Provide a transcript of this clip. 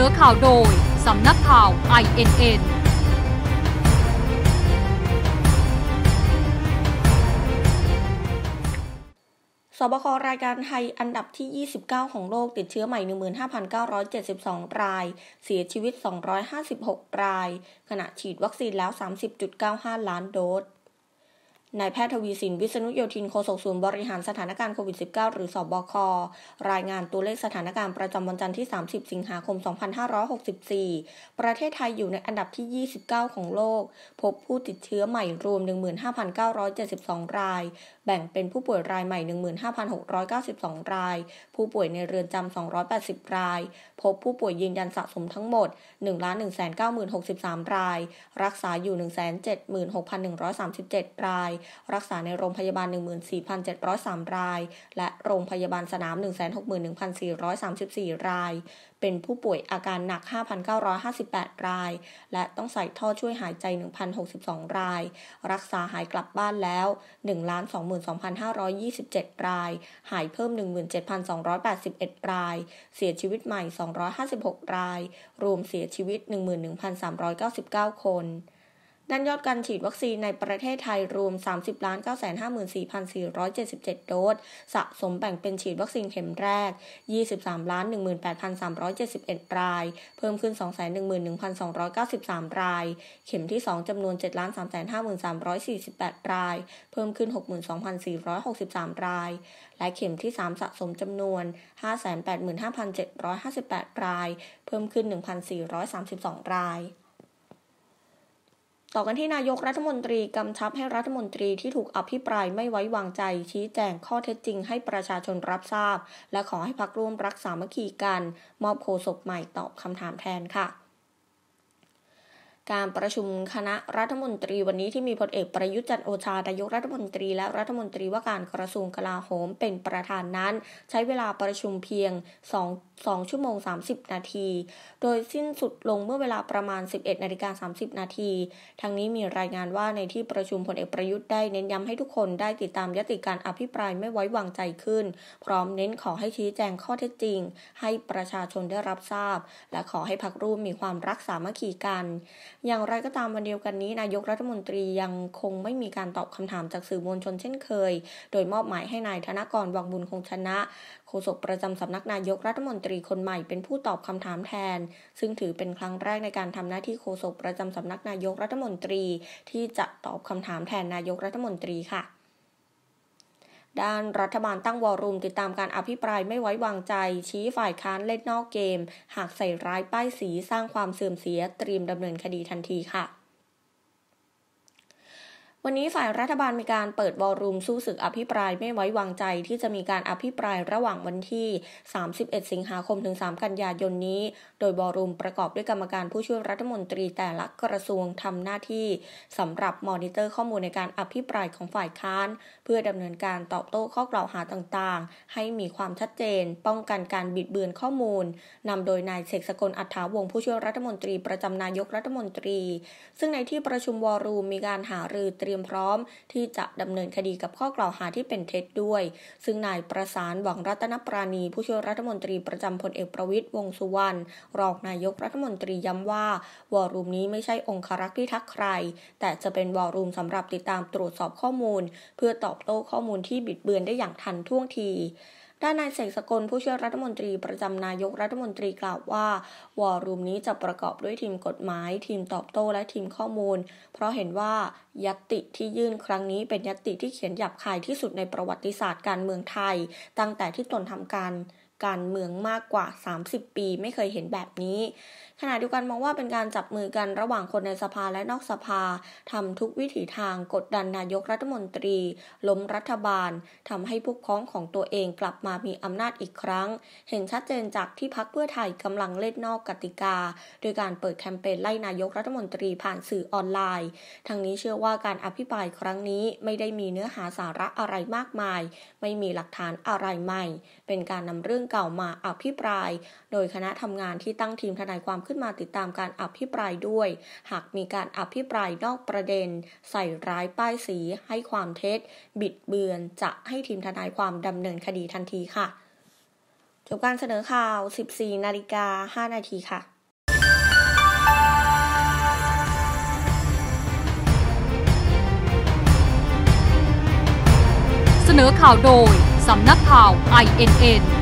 นอข่าวโดย สำนักข่าว INN สบครายการไทยอันดับที่ 29 ของโลกติดเชื้อใหม่ 15,972 ราย เสียชีวิต 256 ราย ขณะฉีดวัคซีนแล้ว 30.95 ล้านโดสนายแพทย์ทวีสินวิษณุโยธินโฆษกศูนย์บริหารสถานการณ์โควิด -19 หรือสอบครายงานตัวเลขสถานการณ์ประจำวันจันทร์ที่ 30 สิงหาคม 2564 ประเทศไทยอยู่ในอันดับที่ 29 ของโลก พบผู้ติดเชื้อใหม่รวม 15,972 ราย แบ่งเป็นผู้ป่วยรายใหม่ 15,692 ราย ผู้ป่วยในเรือนจำ280 ราย พบผู้ป่วยยืนยันสะสมทั้งหมด1 1 9 0 6 3ราย รักษาอยู่1,76,137รายรักษาในโรงพยาบาล 14,703 ราย และโรงพยาบาลสนาม 161,434 ราย เป็นผู้ป่วยอาการหนัก 5,958 ราย และต้องใส่ท่อช่วยหายใจ 1,062 ราย รักษาหายกลับบ้านแล้ว 1,22,527 ราย หายเพิ่ม 17,281 ราย เสียชีวิตใหม่ 256 ราย รวมเสียชีวิต 11,399 คนด้านยอดการฉีดวัคซีนในประเทศไทยรวม 30ล้าน954,477 โดสสะสมแบ่งเป็นฉีดวัคซีนเข็มแรก 23ล้าน18,371 ราย เพิ่มขึ้น 211,293 ราย เข็มที่ 2 จำนวน7ล้าน353,348 ราย เพิ่มขึ้น 62,463 ราย และเข็มที่ 3 สะสมจำนวน585,758 ราย เพิ่มขึ้น 1,432 รายต่อกันที่นายกรัฐมนตรีกำชับให้รัฐมนตรีที่ถูกอภิปรายไม่ไว้วางใจ ชี้แจงข้อเท็จจริง ให้ประชาชนรับทราบ และขอให้พักร่วมรักษามัคคีกัน มอบโคศกใหม่ตอบคำถามแทนค่ะ การประชุมคณะรัฐมนตรีวันนี้ที่มีพลเอกประยุทธ์จันโอชานายกรัฐมนตรี และรัฐมนตรีว่าการกระทรวงกลาโหมเป็นประธานนั้น ใช้เวลาประชุมเพียง2 ชั่วโมง 30 นาที โดยสิ้นสุดลงเมื่อเวลาประมาณ 11นาฬิกา30 นาที ทางนี้มีรายงานว่าในที่ประชุมพลเอกประยุทธ์ได้เน้นย้ำให้ทุกคนได้ติดตามยติการอภิปรายไม่ไว้วางใจขึ้น พร้อมเน้นขอให้ชี้แจงข้อเท็จจริง ให้ประชาชนได้รับทราบ และขอให้พักร่วมมีความรักสามัคคีกัน อย่างไรก็ตามวันเดียวกันนี้ นายกรัฐมนตรียังคงไม่มีการตอบคำถามจากสื่อมวลชนเช่นเคย โดยมอบหมายให้นายธนกรวังบุญคงชนะโฆษกประจำสำนักนายกรัฐมนตรีคนใหม่เป็นผู้ตอบคำถามแทน ซึ่งถือเป็นครั้งแรกในการทำหน้าที่โฆษกประจำสำนักนายกรัฐมนตรีที่จะตอบคำถามแทนนายกรัฐมนตรีค่ะ ด้านรัฐบาลตั้งวอรุมติดตามการอภิปรายไม่ไว้วางใจ ชี้ฝ่ายค้านเล่นนอกเกม หากใส่ร้ายป้ายสีสร้างความเสื่อมเสียเตรียมดำเนินคดีทันทีค่ะวันนี้ฝ่ายรัฐบาลมีการเปิดบอลรูมสู้ศึกอภิปรายไม่ไว้วางใจที่จะมีการอภิปรายระหว่างวันที่ 31 สิงหาคมถึง 3 กันยายนนี้ โดยบอลรูมประกอบด้วยกรรมการผู้ช่วยรัฐมนตรีแต่ละกระทรวงทำหน้าที่ สำหรับมอนิเตอร์ข้อมูลในการอภิปรายของฝ่ายค้าน เพื่อดำเนินการตอบโต้ข้อกล่าวหาต่างๆ ให้มีความชัดเจน ป้องกันการบิดเบือนข้อมูลนำโดยนายเสกสกลอัฐาวงผู้ช่วยรัฐมนตรีประจำนายกรัฐมนตรี ซึ่งในที่ประชุมวอรูมมีการหารือรียมพร้อมที่จะดำเนินคดีกับข้อกล่าวหาที่เป็นเท็จด้วย ซึ่งนายประสานหวังรัตนปราณี ผู้ช่วยรัฐมนตรีประจำพลเอกประวิตยวงสุวรรณรองนายกรัฐมนตรีย้ำว่า วอรูมนี้ไม่ใช่องครักษ์ี่ทักใคร แต่จะเป็นวอรูมสำหรับติดตามตรวจสอบข้อมูล เพื่อตอบโต้ข้อมูลที่บิดเบือนได้อย่างทันท่วงทีด้านนายเสกสกลผู้ช่วยรัฐมนตรีประจำนายกรัฐมนตรีกล่าวว่าวอร์รูมนี้จะประกอบด้วยทีมกฎหมาย ทีมตอบโต้และทีมข้อมูล เพราะเห็นว่ายัตติที่ยื่นครั้งนี้เป็นยัตติที่เขียนหยาบคายที่สุดในประวัติศาสตร์การเมืองไทย ตั้งแต่ที่ตนทำการการเมืองมากกว่า 30 ปีไม่เคยเห็นแบบนี้ ขณะเดียวกันมองว่าเป็นการจับมือกันระหว่างคนในสภาและนอกสภา ทำทุกวิถีทางกดดันนายกรัฐมนตรี ล้มรัฐบาล ทำให้พวกพ้องของตัวเองกลับมามีอำนาจอีกครั้ง เห็นชัดเจนจากที่พักเพื่อไทย กำลังเล่นนอกกติกา โดยการเปิดแคมเปญไล่นายกรัฐมนตรีผ่านสื่อออนไลน์ ทั้งนี้เชื่อว่าการอภิปรายครั้งนี้ ไม่ได้มีเนื้อหาสาระอะไรมากมาย ไม่มีหลักฐานอะไรใหม่ เป็นการนำเรื่องเก่ามาอภิปราย โดยคณะทำงานที่ตั้งทีมทนายความขึ้นมาติดตามการอภิปรายด้วย หากมีการอภิปรายนอกประเด็น ใส่ร้ายป้ายสีให้ความเท็จ บิดเบือนจะให้ทีมทนายความดำเนินคดีทันทีค่ะจบการเสนอข่าว 14นาฬิกา5นาทีค่ะ เสนอข่าวโดยสำนักข่าว INN